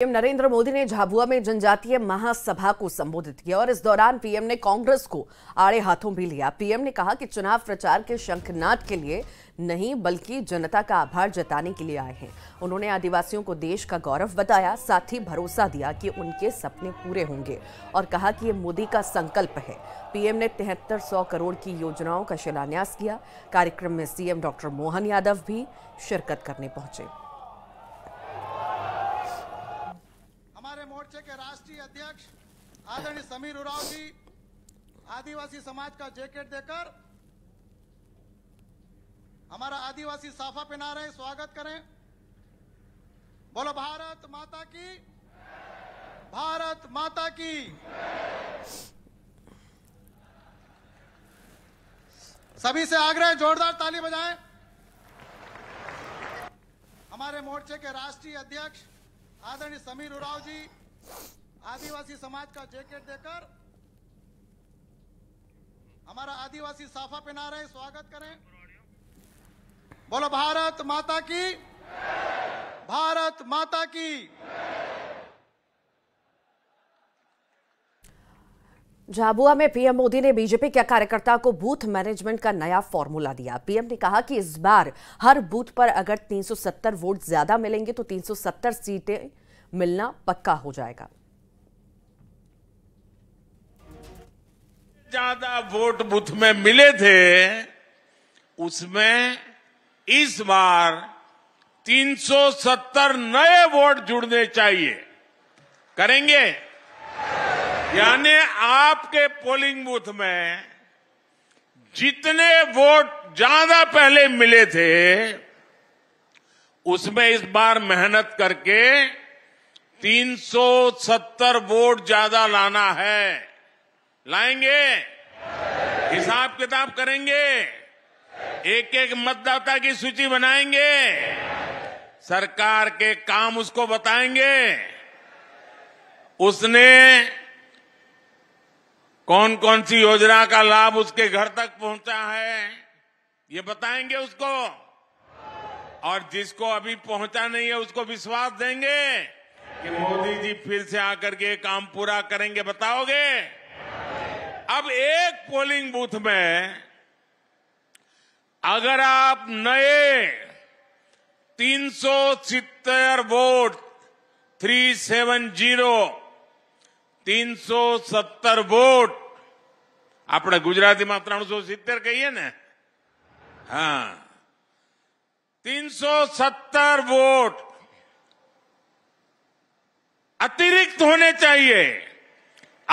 PM Narendra Modi ने झाबुआ में जनजातीय महासभा को संबोधित किया और इस दौरान पीएम ने कांग्रेस को आड़े हाथों भी लिया पीएम ने कहा कि चुनाव प्रचार के शंखनाद के लिए नहीं बल्कि जनता का आभार जताने के लिए आए हैं उन्होंने आदिवासियों को देश का गौरव बताया साथ ही भरोसा दिया कि उनके सपने पूरे होंगे और कहा कि ये मोदी का संकल्प है पीएम ने तिहत्तर सौ करोड़ की योजनाओं का शिलान्यास किया कार्यक्रम में सीएम डॉक्टर मोहन यादव भी शिरकत करने पहुंचे मोर्चे के राष्ट्रीय अध्यक्ष आदरणीय समीर उराव जी आदिवासी समाज का जैकेट देकर हमारा आदिवासी साफा पहना रहे स्वागत करें बोलो भारत माता की भारत माता की सभी से आग्रह जोरदार ताली बजाएं हमारे मोर्चे के राष्ट्रीय अध्यक्ष आदरणीय समीर उराव जी आदिवासी समाज का जैकेट देकर हमारा आदिवासी साफा पहना रहे स्वागत करें बोलो भारत माता की भारत माता की झाबुआ में पीएम मोदी ने बीजेपी के कार्यकर्ता को बूथ मैनेजमेंट का नया फॉर्मूला दिया पीएम ने कहा कि इस बार हर बूथ पर अगर 370 वोट ज्यादा मिलेंगे तो 370 सीटें मिलना पक्का हो जाएगा ज्यादा वोट बूथ में मिले थे उसमें इस बार 370 नए वोट जुड़ने चाहिए करेंगे यानी आपके पोलिंग बूथ में जितने वोट ज्यादा पहले मिले थे उसमें इस बार मेहनत करके 370 वोट ज्यादा लाना है लाएंगे हिसाब किताब करेंगे एक एक मतदाता की सूची बनाएंगे सरकार के काम उसको बताएंगे उसने कौन कौन सी योजना का लाभ उसके घर तक पहुंचा है ये बताएंगे उसको और जिसको अभी पहुंचा नहीं है उसको विश्वास देंगे कि मोदी जी फिर से आकर के काम पूरा करेंगे बताओगे अब एक पोलिंग बूथ में अगर आप नए तीन वोट 370 370 गुजराती में ગુજરાતીમાં ત્રણસો कही કહીએ ને हाँ 370 वोट अतिरिक्त होने चाहिए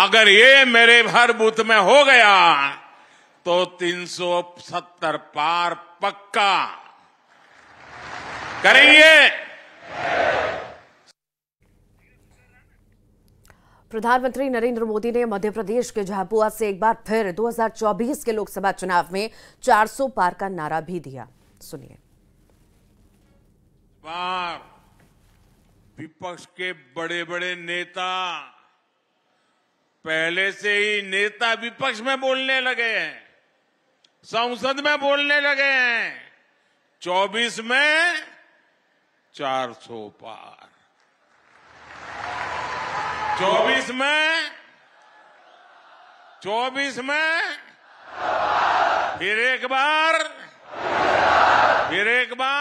अगर ये मेरे हर बूथ में हो गया तो 370 पार पक्का करेंगे प्रधानमंत्री नरेंद्र मोदी ने मध्य प्रदेश के झाबुआ से एक बार फिर 2024 के लोकसभा चुनाव में 400 पार का नारा भी दिया सुनिए बार विपक्ष के बड़े बड़े नेता पहले से ही नेता विपक्ष में बोलने लगे हैं संसद में बोलने लगे हैं 24 में 400 पार 24 में 24 में फिर एक बार फिर एक बार